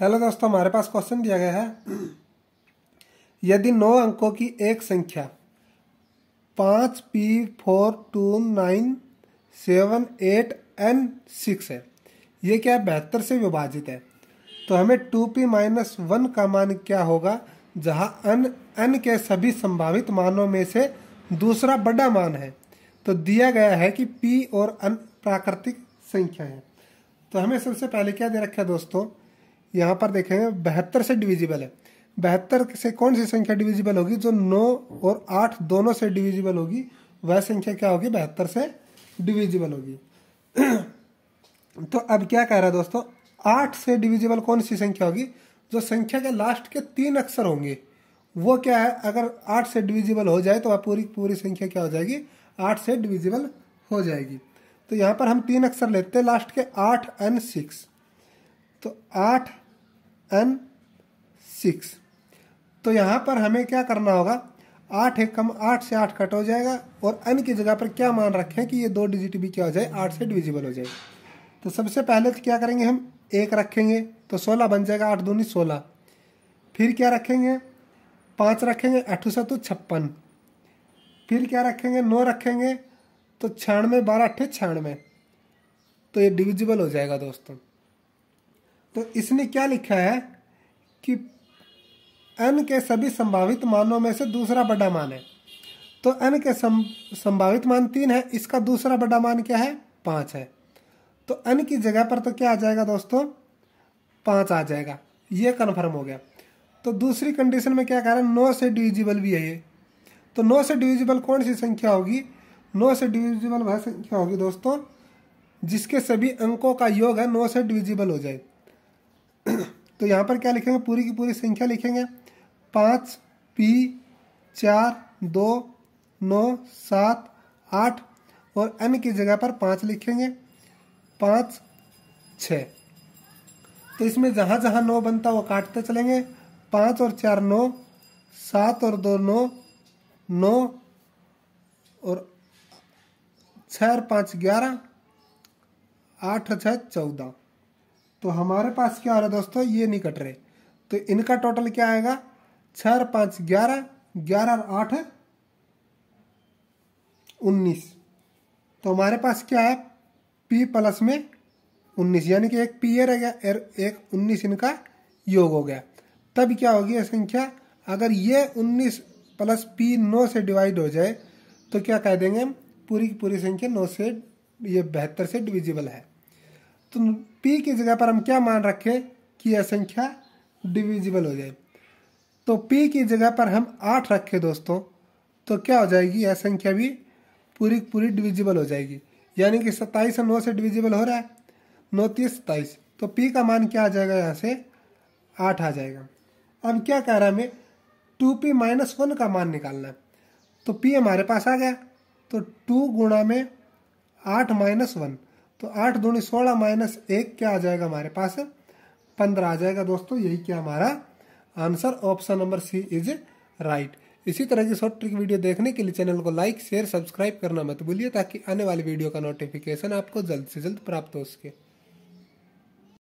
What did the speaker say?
hello दोस्तों हमारे पास question दिया गया है यदि नौ अंकों की एक संख्या पाँच P four two nine seven eight N six है ये क्या बेहतर से विभाजित है तो हमें टू पी माइनस वन का मान क्या होगा जहाँ एन एन के सभी संभावित मानों में से दूसरा बड़ा मान है तो दिया गया है कि पी और एन प्राकृतिक संख्या है तो हमें सबसे पहले क्या दे रखा है दोस्तों यहाँ पर देखें बहत्तर से डिविजिबल है बहत्तर से कौन सी संख्या डिविजिबल होगी जो नौ और आठ दोनों से डिविजिबल होगी वह संख्या क्या होगी बहत्तर से डिविजिबल होगी तो अब क्या कह रहा है दोस्तों आठ से डिविजिबल कौन सी संख्या होगी जो संख्या के लास्ट के तीन अक्षर होंगे वो क्या है अगर आठ से डिविजिबल हो जाए तो वह पूरी पूरी संख्या क्या हो जाएगी आठ से डिविजिबल हो जाएगी तो यहां पर हम तीन अक्षर लेते हैं लास्ट के आठ एन सिक्स तो आठ एन सिक्स तो यहाँ पर हमें क्या करना होगा आठ एक कम आठ से आठ कट हो जाएगा और एन की जगह पर क्या मान रखें कि ये दो डिजिट भी क्या हो जाए आठ से डिविजिबल हो जाए तो सबसे पहले तो क्या करेंगे हम एक रखेंगे तो सोलह बन जाएगा आठ दूनी सोलह फिर क्या रखेंगे पाँच रखेंगे अठो सौ तो छप्पन फिर क्या रखेंगे नौ रखेंगे तो छियानवे बारह अट्ठे छियानवे तो ये डिविजिबल हो जाएगा दोस्तों तो इसने क्या लिखा है कि एन के सभी संभावित मानों में से दूसरा बड़ा मान है तो एन के संभावित मान तीन है इसका दूसरा बड़ा मान क्या है पाँच है तो एन की जगह पर तो क्या आ जाएगा दोस्तों पाँच आ जाएगा ये कन्फर्म हो गया तो दूसरी कंडीशन में क्या कह रहा है नौ से डिविजिबल भी है ये तो नौ से डिविजिबल कौन सी संख्या होगी नौ से डिविजिबल वह संख्या होगी दोस्तों जिसके सभी अंकों का योग है नौ से डिविजिबल हो जाए तो यहाँ पर क्या लिखेंगे पूरी की पूरी संख्या लिखेंगे पाँच पी चार दो नौ सात आठ और एम की जगह पर पाँच लिखेंगे पाँच छ तो इसमें जहाँ जहाँ नौ बनता वो काटते चलेंगे पाँच और चार नौ सात और दो नौ नौ और छः और पाँच ग्यारह आठ छः चौदह तो हमारे पास क्या आ रहा है दोस्तों ये नहीं कट रहे तो इनका टोटल क्या आएगा छह और पाँच ग्यारह ग्यारह और आठ उन्नीस तो हमारे पास क्या है पी प्लस में उन्नीस यानी कि एक पी ए रह गया एक उन्नीस इनका योग हो गया तब क्या होगी संख्या अगर ये उन्नीस प्लस पी नौ से डिवाइड हो जाए तो क्या कह देंगे पूरी की पूरी संख्या नौ से ये बेहतर से डिविजिबल है तो पी की जगह पर हम क्या मान रखें कि यह संख्या डिविजिबल हो जाए तो पी की जगह पर हम आठ रखें दोस्तों तो क्या हो जाएगी यह संख्या भी पूरी पूरी डिविजिबल हो जाएगी यानी कि सत्ताईस नौ से डिविजिबल हो रहा है नौ तीस सत्ताईस तो पी का मान क्या आ जाएगा यहाँ से आठ आ जाएगा अब क्या कह रहा है हमें टू पी माइनस वन का मान निकालना है तो पी हमारे पास आ गया तो टू गुणा में आठ माइनस वन तो आठ दूनी सोलह माइनस एक क्या आ जाएगा हमारे पास पंद्रह आ जाएगा दोस्तों यही क्या हमारा answer option number C is right इसी तरह की शॉर्ट ट्रिक वीडियो देखने के लिए चैनल को लाइक शेयर सब्सक्राइब करना मत भूलिए ताकि आने वाली वीडियो का नोटिफिकेशन आपको जल्द से जल्द प्राप्त हो सके